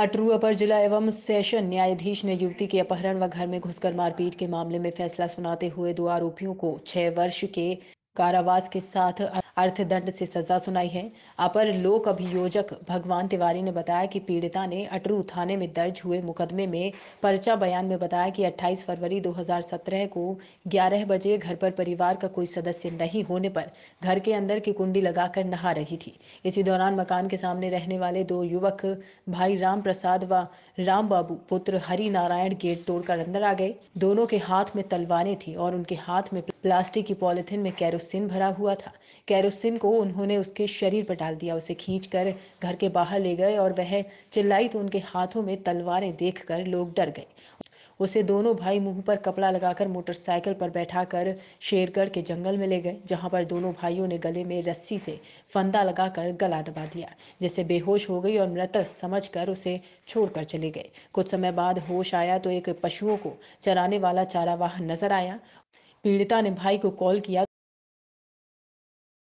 अटरू अपर जिला एवं सेशन न्यायाधीश ने युवती के अपहरण व घर में घुसकर मारपीट के मामले में फैसला सुनाते हुए दो आरोपियों को छह वर्ष के कारावास के साथ अर्थदंड से सजा सुनाई है अपर लोक अभियोजक भगवान तिवारी ने बताया कि पीड़िता ने अटरू थाने में दर्ज हुए मुकदमे में पर्चा बयान में बताया कि 28 फरवरी 2017 को 11 बजे घर पर परिवार का कोई सदस्य नहीं होने पर घर के अंदर की कुंडी लगाकर नहा रही थी इसी दौरान मकान के सामने रहने वाले दो युवक भाई राम प्रसाद व राम बाबू पुत्र हरि नारायण गेट तोड़कर अंदर आ गए दोनों के हाथ में तलवारें थी और उनके हाथ में प्लास्टिक की पॉलिथिन में कैरोसिन कैरोसिन भरा हुआ था कैरोसिन को उन्होंने उसके शरीर पर डाल दिया उसे कर घर के बाहर ले गए और वह चिल्लाई तो उनके हाथों में तलवारें देखकर लोग डर गए उसे दोनों भाई मुंह पर कपड़ा लगाकर मोटरसाइकिल पर बैठाकर शेरगढ़ के जंगल में ले गए जहां पर दोनों भाइयों ने गले में रस्सी से फंदा लगाकर गला दबा दिया जिससे बेहोश हो गई और मृतक समझकर उसे छोड़कर चले गए कुछ समय बाद होश आया तो एक पशुओं को चराने वाला चारावाह नजर आया पीड़िता ने भाई को कॉल किया